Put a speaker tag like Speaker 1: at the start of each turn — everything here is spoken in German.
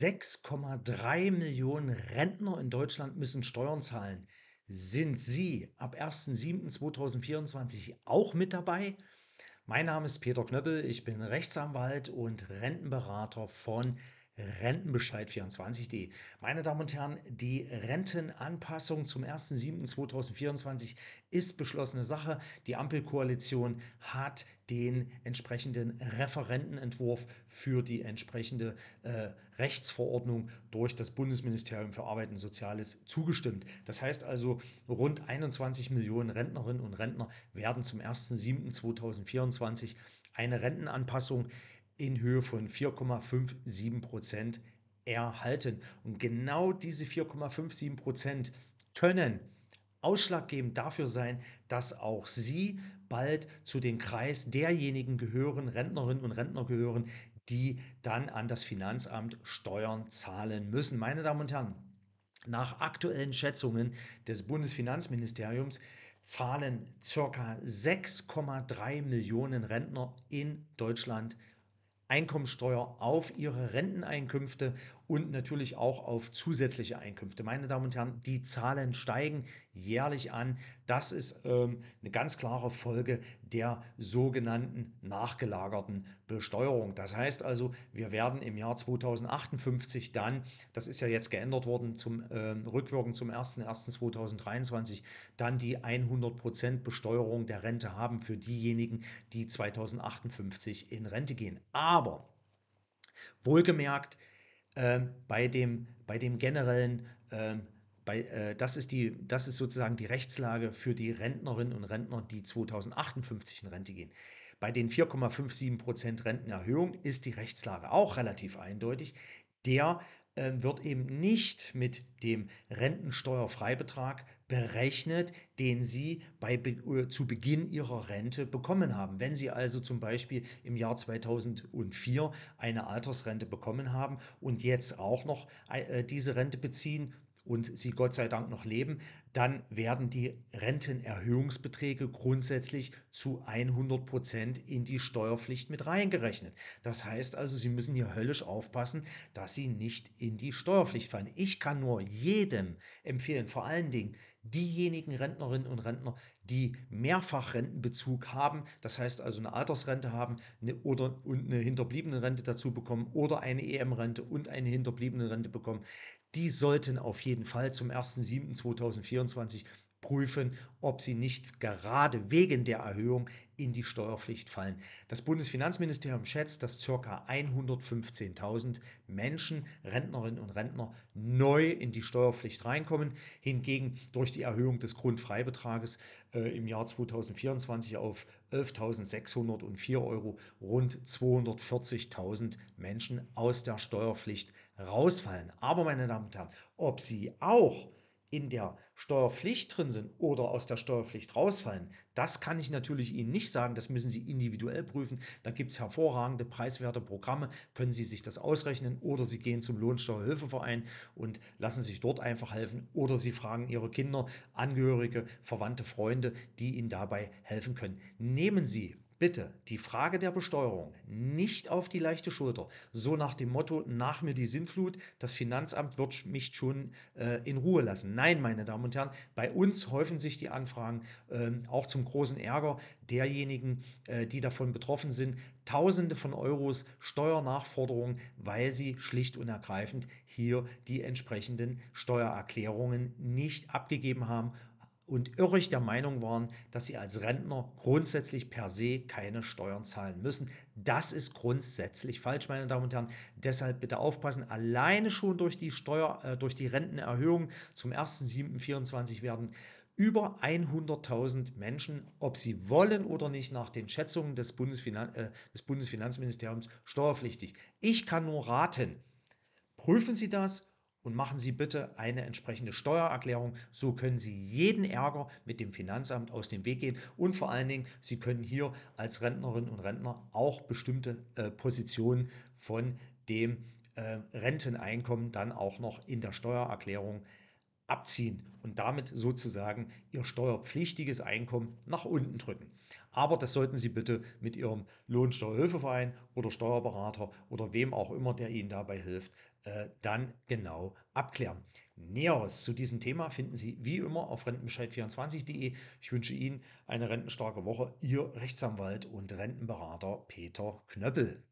Speaker 1: 6,3 Millionen Rentner in Deutschland müssen Steuern zahlen. Sind Sie ab 1.7.2024 auch mit dabei? Mein Name ist Peter Knöppel, ich bin Rechtsanwalt und Rentenberater von Rentenbescheid24.de. Meine Damen und Herren, die Rentenanpassung zum 1.7.2024 ist beschlossene Sache. Die Ampelkoalition hat den entsprechenden Referentenentwurf für die entsprechende äh, Rechtsverordnung durch das Bundesministerium für Arbeit und Soziales zugestimmt. Das heißt also, rund 21 Millionen Rentnerinnen und Rentner werden zum 1.7.2024 eine Rentenanpassung in Höhe von 4,57 Prozent erhalten. Und genau diese 4,57 Prozent können ausschlaggebend dafür sein, dass auch Sie bald zu dem Kreis derjenigen gehören, Rentnerinnen und Rentner gehören, die dann an das Finanzamt Steuern zahlen müssen. Meine Damen und Herren, nach aktuellen Schätzungen des Bundesfinanzministeriums zahlen ca. 6,3 Millionen Rentner in Deutschland Einkommensteuer auf ihre Renteneinkünfte und natürlich auch auf zusätzliche Einkünfte. Meine Damen und Herren, die Zahlen steigen jährlich an. Das ist ähm, eine ganz klare Folge der sogenannten nachgelagerten Besteuerung. Das heißt also, wir werden im Jahr 2058 dann, das ist ja jetzt geändert worden zum äh, rückwirkend zum 01.01.2023, dann die 100% Besteuerung der Rente haben für diejenigen, die 2058 in Rente gehen. Aber wohlgemerkt, ähm, bei, dem, bei dem generellen ähm, bei, äh, das, ist die, das ist sozusagen die Rechtslage für die Rentnerinnen und Rentner, die 2058 in Rente gehen. Bei den 4,57% Rentenerhöhung ist die Rechtslage auch relativ eindeutig. Der ähm, wird eben nicht mit dem Rentensteuerfreibetrag berechnet, den Sie bei, äh, zu Beginn Ihrer Rente bekommen haben. Wenn Sie also zum Beispiel im Jahr 2004 eine Altersrente bekommen haben und jetzt auch noch äh, diese Rente beziehen, und sie Gott sei Dank noch leben, dann werden die Rentenerhöhungsbeträge grundsätzlich zu 100 Prozent in die Steuerpflicht mit reingerechnet. Das heißt also, Sie müssen hier höllisch aufpassen, dass Sie nicht in die Steuerpflicht fallen. Ich kann nur jedem empfehlen, vor allen Dingen diejenigen Rentnerinnen und Rentner, die Mehrfachrentenbezug haben, das heißt also eine Altersrente haben eine, oder und eine Rente dazu bekommen oder eine EM-Rente und eine hinterbliebene Rente bekommen, die sollten auf jeden Fall zum 1.7.2024 prüfen, ob sie nicht gerade wegen der Erhöhung in die Steuerpflicht fallen. Das Bundesfinanzministerium schätzt, dass ca. 115.000 Menschen, Rentnerinnen und Rentner, neu in die Steuerpflicht reinkommen. Hingegen durch die Erhöhung des Grundfreibetrages äh, im Jahr 2024 auf 11.604 Euro rund 240.000 Menschen aus der Steuerpflicht rausfallen. Aber meine Damen und Herren, ob sie auch in der Steuerpflicht drin sind oder aus der Steuerpflicht rausfallen, das kann ich natürlich Ihnen nicht sagen. Das müssen Sie individuell prüfen. Da gibt es hervorragende, preiswerte Programme, können Sie sich das ausrechnen oder Sie gehen zum Lohnsteuerhilfeverein und lassen sich dort einfach helfen oder Sie fragen Ihre Kinder, Angehörige, Verwandte, Freunde, die Ihnen dabei helfen können. Nehmen Sie bitte die Frage der Besteuerung nicht auf die leichte Schulter. So nach dem Motto, nach mir die Sinnflut, das Finanzamt wird mich schon äh, in Ruhe lassen. Nein, meine Damen und Herren, bei uns häufen sich die Anfragen äh, auch zum großen Ärger derjenigen, äh, die davon betroffen sind. Tausende von Euros Steuernachforderungen, weil sie schlicht und ergreifend hier die entsprechenden Steuererklärungen nicht abgegeben haben und irrig der Meinung waren, dass sie als Rentner grundsätzlich per se keine Steuern zahlen müssen. Das ist grundsätzlich falsch, meine Damen und Herren. Deshalb bitte aufpassen. Alleine schon durch die Steuer, äh, durch die Rentenerhöhung zum 1.7.24 werden über 100.000 Menschen, ob sie wollen oder nicht, nach den Schätzungen des, Bundesfinan äh, des Bundesfinanzministeriums steuerpflichtig. Ich kann nur raten, prüfen Sie das und machen Sie bitte eine entsprechende Steuererklärung. So können Sie jeden Ärger mit dem Finanzamt aus dem Weg gehen und vor allen Dingen, Sie können hier als Rentnerinnen und Rentner auch bestimmte äh, Positionen von dem äh, Renteneinkommen dann auch noch in der Steuererklärung abziehen und damit sozusagen Ihr steuerpflichtiges Einkommen nach unten drücken. Aber das sollten Sie bitte mit Ihrem Lohnsteuerhilfeverein oder Steuerberater oder wem auch immer, der Ihnen dabei hilft, äh, dann genau abklären. Näheres zu diesem Thema finden Sie wie immer auf rentenbescheid24.de. Ich wünsche Ihnen eine rentenstarke Woche. Ihr Rechtsanwalt und Rentenberater Peter Knöppel.